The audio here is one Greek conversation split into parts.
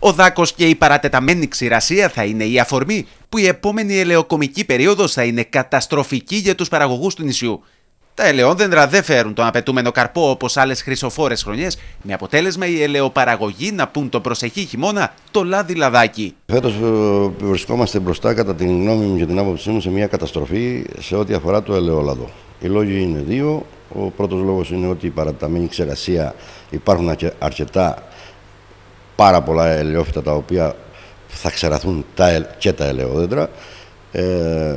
Ο Δάκος και η παρατεταμένη ξηρασία θα είναι η αφορμή που η επόμενη ελαιοκομική περίοδος θα είναι καταστροφική για τους παραγωγούς του νησιού. Τα ελαιόδεντρα δεν φέρουν τον απαιτούμενο καρπό όπως άλλες χρυσοφόρες χρονιές, με αποτέλεσμα οι ελαιοπαραγωγοί να πουν το προσεχή χειμώνα το λάδι λαδάκι. Φέτος ε, βρισκόμαστε μπροστά, κατά την γνώμη μου και την άποψή μου, σε μια καταστροφή σε ό,τι αφορά το ελαιόλαδο. Οι λόγοι είναι δύο. Ο πρώτος λόγος είναι ότι η παραταμένη ξερασία υπάρχουν αρκετά πάρα πολλά ελαιόφυτα τα οποία θα ξεραθούν τα, και τα ελαιόδεντρα. Ε,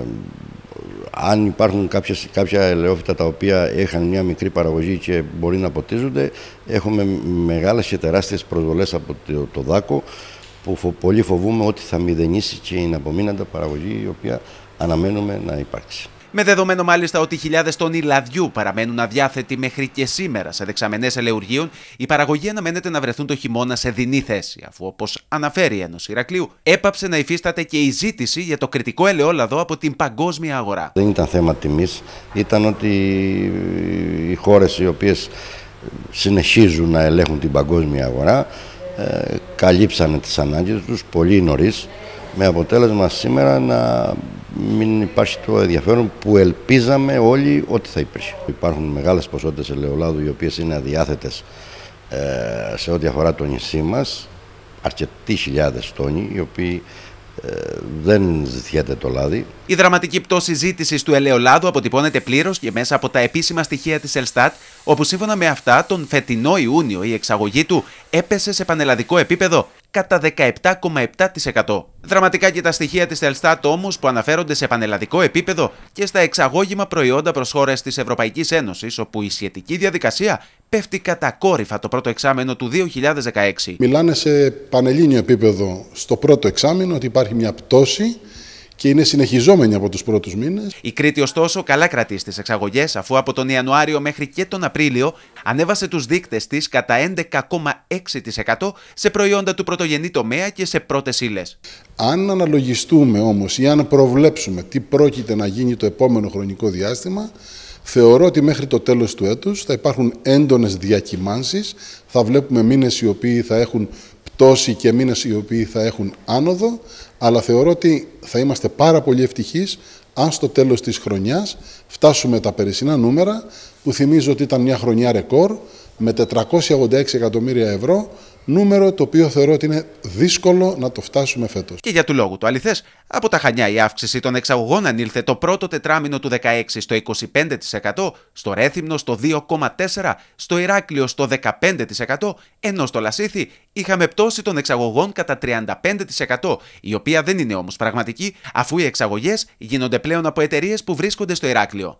αν υπάρχουν κάποια ελαιόφυτα τα οποία είχαν μια μικρή παραγωγή και μπορεί να ποτίζονται, έχουμε μεγάλες και τεράστιες προσβολές από το, το δάκο που πολύ φοβούμε ότι θα μηδενίσει και η απομείναντα παραγωγή η οποία αναμένουμε να υπάρξει. Με δεδομένο μάλιστα ότι χιλιάδες τόνοι λαδιού παραμένουν αδιάθετοι μέχρι και σήμερα σε δεξαμενές ελαιουργείων, η παραγωγή αναμένεται να βρεθούν το χειμώνα σε δινή θέση, αφού όπως αναφέρει η Ένωση Ηρακλείου, έπαψε να υφίσταται και η ζήτηση για το κριτικό ελαιόλαδο από την παγκόσμια αγορά. Δεν ήταν θέμα τιμής, ήταν ότι οι χώρες οι οποίες συνεχίζουν να ελέγχουν την παγκόσμια αγορά ε, καλύψανε τις ανάγκες τους πολύ νωρίς με αποτέλεσμα σήμερα να μην υπάρχει το ενδιαφέρον που ελπίζαμε όλοι ότι θα υπήρχε. Υπάρχουν μεγάλες ποσότητες ελαιολάδου οι οποίες είναι αδιάθετες ε, σε ό,τι αφορά το νησί μας, αρκετοί χιλιάδες τόνοι οι οποίοι ε, δεν ζητιέται το λάδι. Η δραματική πτώση ζήτησης του ελαιολάδου αποτυπώνεται πλήρως και μέσα από τα επίσημα στοιχεία της Ελστάτ, όπου σύμφωνα με αυτά τον φετινό Ιούνιο η εξαγωγή του έπεσε σε πανελλαδικό επίπεδο κατά 17,7%. Δραματικά και τα στοιχεία της Τελστάτ όμως που αναφέρονται σε πανελλαδικό επίπεδο και στα εξαγώγημα προϊόντα προς χώρες της Ευρωπαϊκής Ένωσης, όπου η σχετική διαδικασία πέφτει κατακόρυφα το πρώτο εξάμενο του 2016. Μιλάνε σε πανελλήνιο επίπεδο στο πρώτο εξάμενο ότι υπάρχει μια πτώση και είναι συνεχιζόμενη από τους πρώτους μήνες. Η Κρήτη, ωστόσο, καλά κρατήσει στι εξαγωγές, αφού από τον Ιανουάριο μέχρι και τον Απρίλιο ανέβασε τους δείκτες της κατά 11,6% σε προϊόντα του πρωτογενή τομέα και σε πρώτες ύλες. Αν αναλογιστούμε όμως ή αν προβλέψουμε τι πρόκειται να γίνει το επόμενο χρονικό διάστημα, Θεωρώ ότι μέχρι το τέλος του έτους θα υπάρχουν έντονες διακυμάνσεις, θα βλέπουμε μήνες οι οποίοι θα έχουν τόσοι και μήνες οι οποίοι θα έχουν άνοδο, αλλά θεωρώ ότι θα είμαστε πάρα πολύ ευτυχείς αν στο τέλος της χρονιάς φτάσουμε τα περσινά νούμερα, που θυμίζω ότι ήταν μια χρονιά ρεκόρ, με 486 εκατομμύρια ευρώ, νούμερο το οποίο θεωρώ ότι είναι δύσκολο να το φτάσουμε φέτος. Και για του λόγου του. Αληθές, από τα χανιά η αύξηση των εξαγωγών ανήλθε το πρώτο τετράμινο του 16 στο 25%, στο Ρέθυμνο στο 2,4%, στο Ηράκλειο στο 15%, ενώ στο Λασίθι είχαμε πτώση των εξαγωγών κατά 35%, η οποία δεν είναι όμως πραγματική, αφού οι εξαγωγές γίνονται πλέον από εταιρείες που βρίσκονται στο Ηράκλειο.